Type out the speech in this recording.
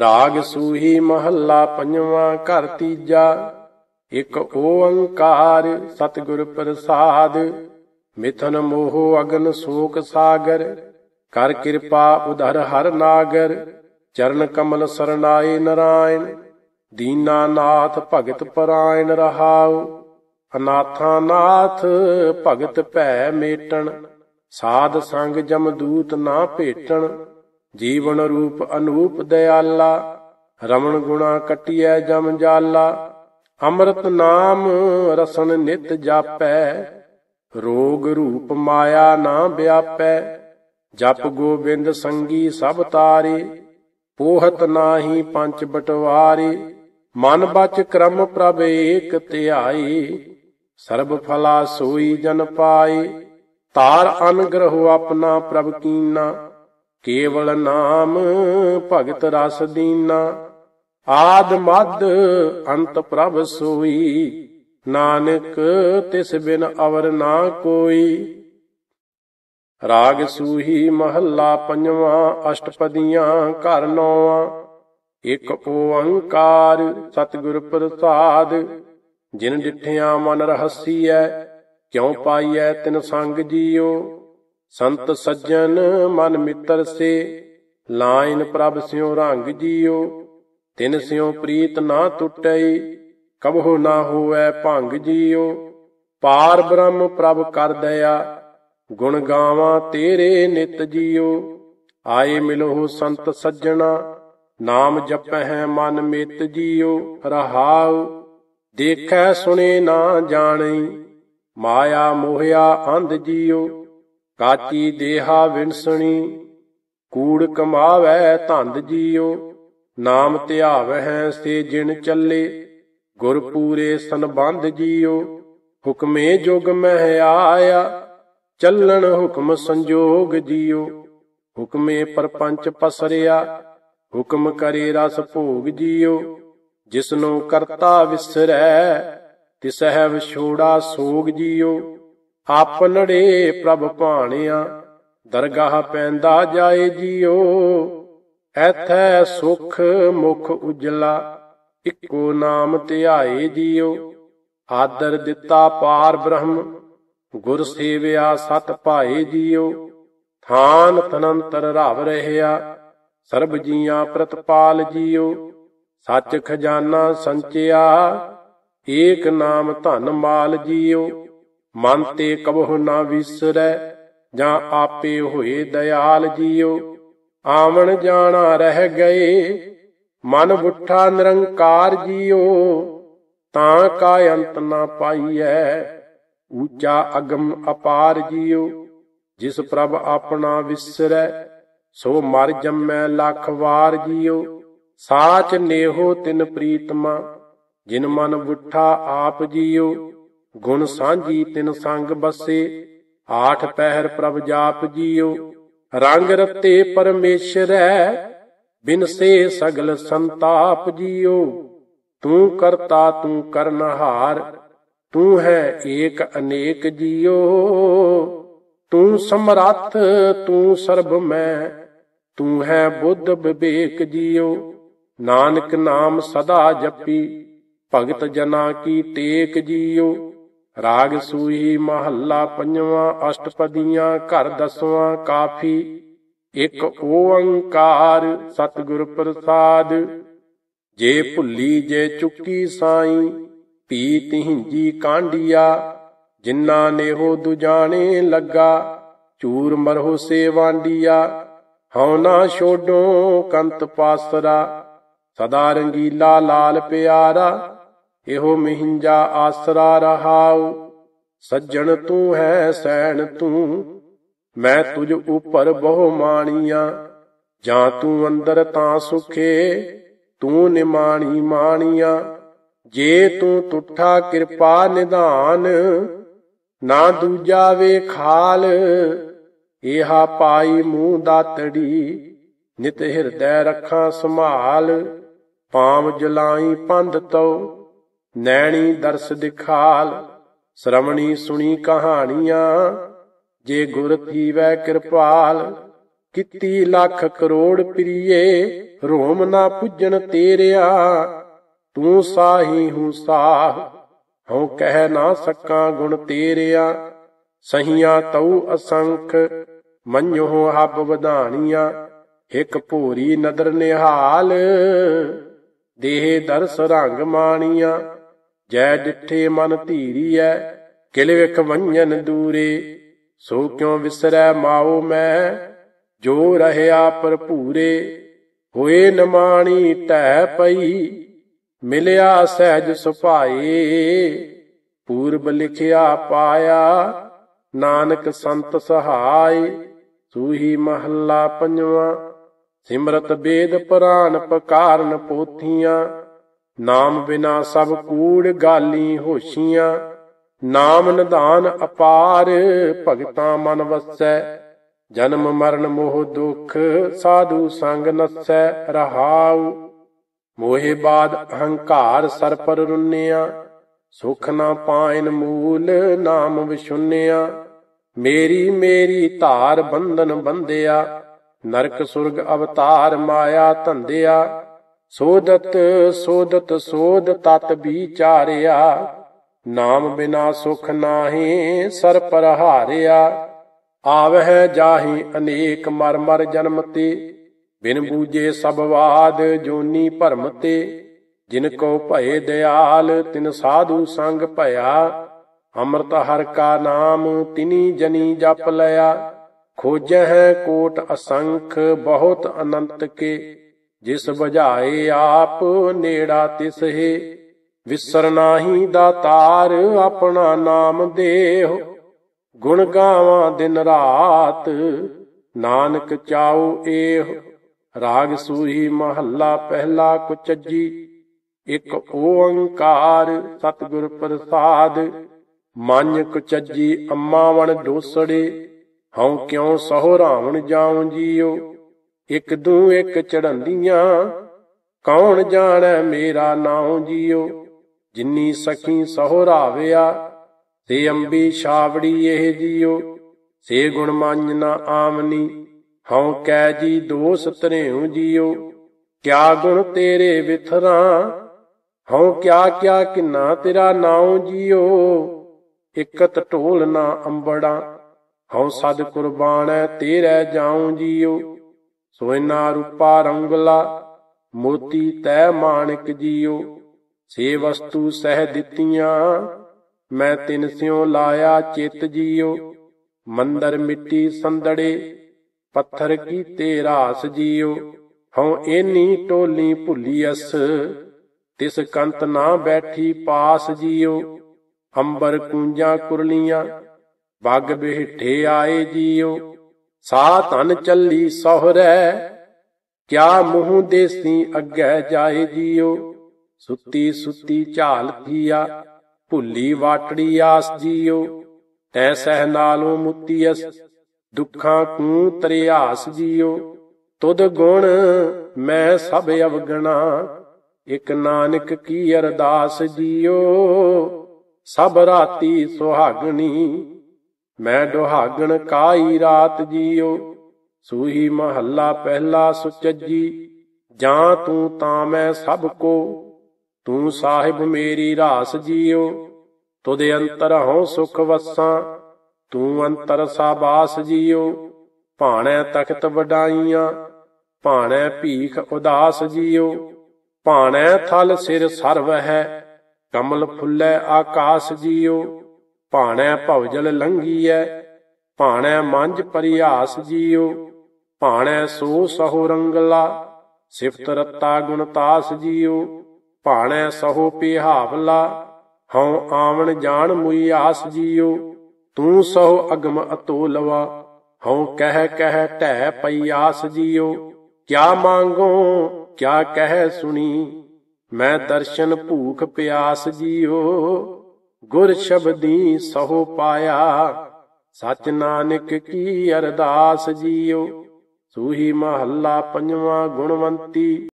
ਰਾਗ ਸੂਹੀ ਮਹੱਲਾ ਪੰਜਵਾਂ ਘਰ ਤੀਜਾ ਇਕ ਓੰਕਾਰ ਸਤਿਗੁਰ ਪ੍ਰਸਾਦ ਮਿਥਨ ਮੋਹ ਅਗਨ ਸੋਕ ਸਾਗਰ ਕਰ ਕਿਰਪਾ ਉਧਰ ਹਰ ਨਾਗਰ ਚਰਨ ਕਮਲ ਸਰਨਾਏ ਨਰਾਇਣ ਦੀਨਾ ਨਾਥ ਭਗਤ ਪਰਾਇਣ ਰਹਾਉ ਅਨਾਥਾ ਨਾਥ ਭਗਤ ਭੈ ਮੇਟਣ ਸਾਧ ਸੰਗ ਜਮਦੂਤ ਨਾ ਭੇਟਣ ਜੀਵਨ ਰੂਪ ਅਨੂਪ ਦਿਆਲਾ ਰਮਣ ਗੁਣਾ ਕਟਿਐ ਜਮ ਜਾਲਾ ਅੰਮ੍ਰਿਤ ਨਾਮ ਰਸਨ ਨਿਤ ਜਾਪੈ ਰੋਗ ਰੂਪ ਮਾਇਆ ਨਾ ਵਿਆਪੈ ਜਪ ਗੋਬਿੰਦ ਸੰਗੀ ਸਭ ਤਾਰੇ ਪੋਹਤ ਨਾਹੀ ਪੰਜ ਬਟਵਾਰੇ ਮਨ ਬਚ ਕਰਮ ਪ੍ਰਭ ਏਕ ਧਿਆਈ ਸਰਬ ਫਲਾ ਸੋਈ ਜਨ ਪਾਈ ਤਾਰ ਅਨਗ੍ਰਹੁ ਆਪਣਾ ਪ੍ਰਭ ਕੀਨਾ ਕੇਵਲ ਨਾਮ ਭਗਤ ਰਸ ਦੀਨਾ ਆਦ ਮਦ ਅੰਤ ਪ੍ਰਭ ਸੋਈ ਨਾਨਕ ਤਿਸ ਬਿਨ ਅਵਰ ਨਾ ਕੋਈ ਰਾਗ ਸੂਹੀ ਮਹੱਲਾ ਪੰਜਵਾਂ ਅਸ਼ਟਪਦੀਆਂ ਘਰ ਨੌਵਾਂ ਇਕ ਓੰਕਾਰ ਸਤਿਗੁਰ ਪ੍ਰਸਾਦ ਜਿਨ ਡਿਠਿਆ ਮਨ ਰਹਸੀਐ ਕਿਉ ਪਾਈਐ ਤਿਨ ਸੰਗ ਜੀਓ ਸੰਤ ਸੱਜਣ ਮਨ ਮਿੱਤਰ ਸੇ ਲਾਇਨ ਪ੍ਰਭ ਸਿਉ ਰੰਗ ਜੀਓ ਤਿਨ ਸਿਉ ਪ੍ਰੀਤ ਨਾ ਟੁੱਟਈ ਕਬਹੁ ਨਾ ਹੋਵੇ ਭੰਗ ਜੀਓ ਪਾਰ ਬ੍ਰਹਮ ਪ੍ਰਭ ਕਰ ਦਇਆ ਗੁਣ ਗਾਵਾਂ ਤੇਰੇ ਨਿਤ ਜੀਓ ਆਏ ਮਿਲੋ ਸੰਤ ਸੱਜਣਾ ਨਾਮ ਜਪਹਿ ਮਨ ਮਿਤ ਜੀਓ ਰਹਾਉ ਦੇਖੈ ਸੁਣੇ ਨਾ ਜਾਣੈ ਮਾਇਆ ਮੋਹਿਆ ਅੰਧ ਜੀਓ ਕਾਚੀ ਦੇਹਾ ਵਿੰਸਣੀ ਕੂੜ ਕਮਾਵੇ ਧੰਦ ਜੀਉ ਨਾਮ ਧਿਆਵਹਿ ਸੇ ਜਿਨ ਚੱਲੇ ਗੁਰ ਪੂਰੇ ਸੰਬੰਧ ਜੀਉ ਹੁਕਮੇ ਜੁਗ ਮਹਿ ਆਇਆ ਚੱਲਣ ਹੁਕਮ ਸੰਜੋਗ ਜੀਉ ਹੁਕਮੇ ਪਰਪੰਚ ਪਸਰਿਆ ਹੁਕਮ ਕਰੇ ਰਸ ਭੋਗ ਜੀਉ ਜਿਸਨੂੰ ਕਰਤਾ ਵਿਸਰੈ ਤਿਸਹਿ ਵਿਛੋੜਾ ਸੋਗ ਜੀਉ ਆਪਲੜੇ ਪ੍ਰਭ ਭਾਣਿਆ ਦਰਗਾਹ ਪੈਂਦਾ ਜਾਏ ਜੀਓ ਐਥੈ ਸੁਖ ਮੁਖ ਉਜਲਾ ਇੱਕੋ ਨਾਮ ਧਿਆਏ ਜੀਓ ਆਦਰ ਦਿੱਤਾ ਪਾਰ ਬ੍ਰਹਮ ਗੁਰ ਸੇਵਿਆ ਸਤ ਭਾਏ ਜੀਓ ਥਾਨ ਤਨੰਤਰ ਰਾਵ ਰਹਿਆ ਸਰਬ ਜੀਆਂ ਪ੍ਰਤਪਾਲ ਜੀਓ ਸੱਚ ਖਜ਼ਾਨਾ ਸੰਚਿਆ ਏਕ ਨਾਮ ਧਨ ਮਾਲ ਜੀਓ ਮਨ ਤੇ ਕਬਹੁ ਨਾ ਵਿਸਰੈ ਜਾਂ ਆਪੇ ਹੋਏ ਦਇਆਲ ਜੀਉ ਆਵਣ ਜਾਣਾ ਰਹਿ ਗਏ ਮਨ ਬੁੱਠਾ ਨਿਰੰਕਾਰ ਜੀਉ ਤਾਂ ਕਾ ਅੰਤ ਨਾ ਪਾਈਐ ਊਚਾ ਅਗਮ ਅਪਾਰ ਜੀਉ ਜਿਸ ਪ੍ਰਭ ਆਪਣਾ ਵਿਸਰੈ ਸੋ ਮਰ ਜੰਮੈ ਲੱਖ ਵਾਰ ਜੀਉ ਸਾਚ ਨੇਹੋ ਤਿਨ ਪ੍ਰੀਤਮਾ ਜਿਨ ਮਨ ਬੁੱਠਾ ਆਪ ਜੀਉ ਗੁਣ ਸਾਂਝੀ ਤਿਨ ਸੰਗ ਬਸੇ ਆਠ ਪਹਿਰ ਪ੍ਰਭ ਜਾਪ ਜੀਉ ਰੰਗ ਰਤੇ ਪਰਮੇਸ਼ਰੈ ਬਿਨਸੇ ਸਗਲ ਸੰਤਾਪ ਜੀਉ ਤੂੰ ਕਰਤਾ ਤੂੰ ਕਰਨਹਾਰ ਤੂੰ ਹੈ ਏਕ ਅਨੇਕ ਜੀਉ ਤੂੰ ਸਮਰੱਥ ਤੂੰ ਸਰਬ ਮੈਂ ਤੂੰ ਹੈ ਬੁੱਧ ਵਿਵੇਕ ਜੀਉ ਨਾਨਕ ਨਾਮ ਸਦਾ ਜਪੀ ਭਗਤ ਜਨਾ ਕੀ ਤੇਕ ਜੀਉ ਰਾਗ ਸੂਹੀ ਮਹੱਲਾ ਪੰਜਵਾਂ ਅਸ਼ਟਪਦੀਆਂ ਘਰ ਦਸਵਾਂ ਕਾਫੀ ਇੱਕ ਓੰਕਾਰ ਸਤਿਗੁਰ ਪ੍ਰਸਾਦ ਜੇ ਭੁੱਲੀ ਜੇ ਚੁੱਕੀ ਸਾਈ ਧੀ ਤਿਹਿੰਜੀ ਕਾਂਡੀਆ ਜਿਨ੍ਹਾਂ ਨੇ ਹੋ ਦੁਜਾਣੇ ਲੱਗਾ ਚੂਰ ਮਰਹੁ ਸੇਵਾਂਡੀਆ ਹਉ ਨਾ ਛੋਡੋ ਕੰਤ ਪਾਸਰਾ ਸਦਾ ਰੰਗੀਲਾ ਲਾਲ ਪਿਆਰਾ ਇਹੋ ਮਹਿੰਜਾ ਆਸਰਾ ਰਹਾਉ ਸੱਜਣ ਤੂੰ ਹੈ ਸੈਣ ਤੂੰ ਮੈਂ ਤੁਝ ਉਪਰ ਬਹੁ ਮਾਣੀਆਂ ਜਾਂ ਤੂੰ ਅੰਦਰ ਤਾਂ ਸੁਖੇ ਤੂੰ ਨਿਮਾਣੀ ਮਾਣੀਆਂ ਜੇ ਤੂੰ ਤੁਠਾ ਕਿਰਪਾ ਨਿਧਾਨ ਨਾ ਦੂਜਾ ਵੇ ਖਾਲ ਇਹਾ ਪਾਈ ਮੂੰਹ ਦਾਤੜੀ ਨਿਤ ਹਿਰਦੈ ਰੱਖਾਂ ਸੰਭਾਲ ਪਾਮ ਜਲਾਈ ਪੰਧ ਤਉ ਨੈਣੀ ਦਰਸ ਦਿਖਾਲ ਸ਼ਰਮਣੀ ਸੁਣੀ ਕਹਾਣੀਆਂ ਜੇ ਗੁਰ ਥੀਵੈ ਕਿਰਪਾਲ ਕਿਤੀ ਲੱਖ ਕਰੋੜ ਪ੍ਰੀਏ ਰੋਮ ਨਾ ਪੁੱਜਣ ਤੇਰਿਆ ਤੂੰ ਸਾਹੀ ਹੂੰ ਸਾਹ ਹਉ ਕਹਿ ਨਾ ਸਕਾਂ ਗੁਣ ਤੇਰਿਆ ਸਹੀਆਂ ਤਉ ਅਸੰਖ ਮੰਨੋ ਹੱਬ ਵਧਾਣੀਆਂ ਇਕ ਭੋਰੀ ਨਦਰ ਨਿਹਾਲ ਦੇਹ ਦਰਸ ਰੰਗ ਮਾਣੀਆਂ ਜੈ ਜਿੱਠੇ ਮਨ ਧੀਰੀਐ ਕਿਲ ਵਿਖ ਵੰਜਨ ਦੂਰੇ ਸੋ ਕਿਉ ਵਿਸਰੈ ਮਾਉ ਮੈਂ ਜੋ ਰਹਿਆ ਭਰਪੂਰੇ ਹੋਏ ਨਮਾਣੀ ਟਹਿ ਪਈ ਮਿਲਿਆ ਸਹਿਜ ਸੁਭਾਈ ਪੂਰਬ ਲਿਖਿਆ ਪਾਇਆ ਨਾਨਕ ਸੰਤ ਸਹਾਈ ਸੂਹੀ ਮਹੱਲਾ ਪੰਜਵਾ ਸਿਮਰਤ ਬੇਦ ਪ੍ਰਾਨ ਪਕਾਰਨ ਪੋਥੀਆਂ ਨਾਮ ਬਿਨਾ ਸਭ ਕੂੜ ਗਾਲੀ ਹੋਸ਼ੀਆਂ ਨਾਮ ਨਿਧਾਨ ਅਪਾਰ ਭਗਤਾਂ ਮਨ ਵਸੈ ਜਨਮ ਮਰਨ ਮੋਹ ਦੁਖ ਸਾਧੂ ਸੰਗ ਨਸੈ ਰਹਾਉ ਮੋਹਿ ਬਾਦ ਅਹੰਕਾਰ ਸਰ ਪਰ ਰੁੰਨਿਆ ਸੁਖ ਨਾ ਪਾਇਨ ਮੂਲ ਨਾਮ ਵਿਸ਼ੁੰਨਿਆ ਮੇਰੀ ਮੇਰੀ ਧਾਰ ਬੰਧਨ ਬੰਧਿਆ ਨਰਕ ਸੁਰਗ ਅਵਤਾਰ ਮਾਇਆ ਧੰਦਿਆ ਸੋਦਤ ਸੋਦਤ ਸੋਦ ਤਤ ਵਿਚਾਰਿਆ ਨਾਮ ਬਿਨਾ ਸੁਖ ਨਾਹੀ ਸਰ ਪਰ ਹਾਰਿਆ ਆਵਹਿ ਜਾਹੀ ਅਨੇਕ ਮਰ ਮਰ ਜਨਮ ਤੇ ਬਿਨ ਬੂਜੇ ਸਭ ਵਾਦ ਜੋਨੀ ਭਰਮ ਤੇ ਜਿਨ ਕੋ ਭਏ ਦਿਆਲ ਤਿਨ ਸਾਧੂ ਸੰਗ ਭਇਆ ਅੰਮ੍ਰਿਤ ਹਰ ਕਾ ਨਾਮ ਤਿਨੀ ਜਨੀ ਜਪ ਲਿਆ ਖੋਜਹਿ ਕੋਟ ਅਸੰਖ ਬਹੁਤ ਅਨੰਤ ਕੇ ਜਿਸ ਬੁਝਾਏ ਆਪ ਨੇੜਾ ਹੈ ਵਿਸਰ ਨਾਹੀ ਦਾਤਾਰ ਆਪਣਾ ਨਾਮ ਦੇਹ ਗੁਣ ਗਾਵਾਂ ਦਿਨ ਰਾਤ ਨਾਨਕ ਚਾਉ ਏਹ ਰਾਗ ਸੂਹੀ ਮਹੱਲਾ ਪਹਿਲਾ ਕੁਚੱਜੀ ਇਕ ਓੰਕਾਰ ਸਤਿਗੁਰ ਪ੍ਰਸਾਦ ਮਨ ਕੁਚੱਜੀ ਅੰਮਾ ਵਣ ਹਉ ਕਿਉ ਸਹੁ ਰਾਵਣ ਜਾਉ ਜੀਓ ਇਕ ਦੂ ਇੱਕ ਚੜੰਦੀਆਂ ਕੌਣ ਜਾਣੈ ਮੇਰਾ ਨਾਉ ਜਿਉ ਜਿੰਨੀ ਸਖੀ ਸਹੁਰਾਵਿਆ ਤੇ ਅੰਬੀ ਛਾਵੜੀ ਇਹ ਜਿਉ ਸੇ ਗੁਣ ਮੰਨ ਨਾ ਆਮਨੀ ਹਉ ਕੈ ਜੀ ਦੋਸ ਤਨੇਉ ਜਿਉ ਕਿਆ ਗੁਣ ਤੇਰੇ ਵਿਥਰਾ ਹਉ ਕਿਆ ਕਿਆ ਕਿੰਨਾ ਤੇਰਾ ਨਾਉ ਜਿਉ ਇਕਤ ਢੋਲ ਨਾ ਅੰਬੜਾ ਹਉ ਸਦ ਕੁਰਬਾਨੈ ਤੇਰੇ ਜਾਉ ਜਿਉ ਸੋਇਨਾ ਰੂਪਾ ਰੰਗਲਾ ਮੋਤੀ ਤੈ ਮਾਨਕ ਜੀਓ ਸੇ ਵਸਤੂ ਸਹਿ ਦਿੱਤੀਆਂ ਮੈਂ ਤਿੰਨ ਸਿਓ ਲਾਇਆ ਚਿੱਤ ਜੀਓ ਮੰਦਰ ਮਿੱਟੀ ਸੰਦੜੇ ਪੱਥਰ ਤੇ ਰਾਸ ਜੀਓ ਹਉ ਏਨੀ ਟੋਲੀ ਭੁੱਲੀ ਅਸ ਤਿਸ ਕੰਤ ਨਾ ਬੈਠੀ ਪਾਸ ਜੀਓ ਅੰਬਰ ਕੂੰਜਾਂ ਕੁਰਲੀਆਂ ਬੱਗ ਬਿਹਠੇ ਆਏ ਜੀਓ ਸਾ ਤਨ ਚੱਲੀ ਸੋਹਰੈ ਕਿਆ ਮੂੰਹ ਦੇਸੀ ਅੱਗੇ ਜਾਏ ਜੀਓ ਸੁੱਤੀ ਸੁੱਤੀ ਝਾਲ ਪੀਆ ਭੁੱਲੀ ਵਾਟੜੀ ਆਸ ਜੀਓ ਤੈ ਸਹਿ ਨਾਲੋਂ ਮੁਤੀਸ ਦੁੱਖਾਂ ਕੂ ਤਰਿਆਸ ਜੀਓ ਤੁਧ ਗੁਣ ਮੈਂ ਸਭ ਅਵਗਣਾ ਇਕ ਨਾਨਕ ਕੀ ਅਰਦਾਸ ਜੀਓ ਸਭ ਰਾਤੀ ਸੁਹਾਗਣੀ ਮੈਂ ਦੁਹਾਗਣ ਕਾਈ ਰਾਤ ਜੀਉ ਸੂਹੀ ਮਹੱਲਾ ਪਹਿਲਾ ਸੁਚੱਜੀ ਜਾਂ ਤੂੰ ਤਾਂ ਮੈਂ ਸਭ ਕੋ ਤੂੰ ਸਾਹਿਬ ਮੇਰੀ ਰਾਸ ਜੀਉ ਤੁਦੇ ਅੰਤਰ ਹਉ ਸੁਖ ਵਸਾਂ ਤੂੰ ਅੰਤਰ ਸਾਬਾਸ ਜੀਉ ਭਾਣੈ ਤਖਤ ਵਡਾਈਆਂ ਭਾਣੈ ਭੀਖ ਉਦਾਸ ਜੀਉ ਭਾਣੈ ਥਲ ਸਿਰ ਸਰਵ ਹੈ ਕਮਲ ਫੁੱਲੈ ਆਕਾਸ ਜੀਉ ਭਾਣੈ ਭਵਜਲ ਲੰਗੀਐ ਭਾਣੈ ਮੰਜ ਪਰਿਆਸ ਜੀਉ ਭਾਣੈ ਸੋ ਸਹੁ ਰੰਗਲਾ ਸਿਫਤ ਰਤਾ ਗੁਣਤਾਸ ਜੀਉ ਭਾਣੈ ਸਹੁ ਪਿਹਾਵਲਾ ਹਉ ਆਵਣ ਜਾਣ ਮੁਈ ਆਸ ਜੀਉ ਤੂੰ ਸਹੁ ਅਗਮ ਅਤੋਲਵਾ ਹਉ ਕਹਿ ਕਹਿ ਢੈ ਪਈ ਆਸ ਜੀਉ ਕਿਆ ਮੰਗੋ ਕਿਆ ਕਹਿ ਸੁਣੀ ਮੈਂ ਦਰਸ਼ਨ ਭੂਖ ਪਿਆਸ ਜੀਉ ਗੁਰ ਸ਼ਬਦੀ ਸਹੁ ਪਾਇਆ ਸਚ ਨਾਨਕ ਕੀ ਅਰਦਾਸ ਜੀਓ ਸੂਹੀ ਮਹੱਲਾ ਪੰਜਵਾਂ ਗੁਣਵੰਤੀ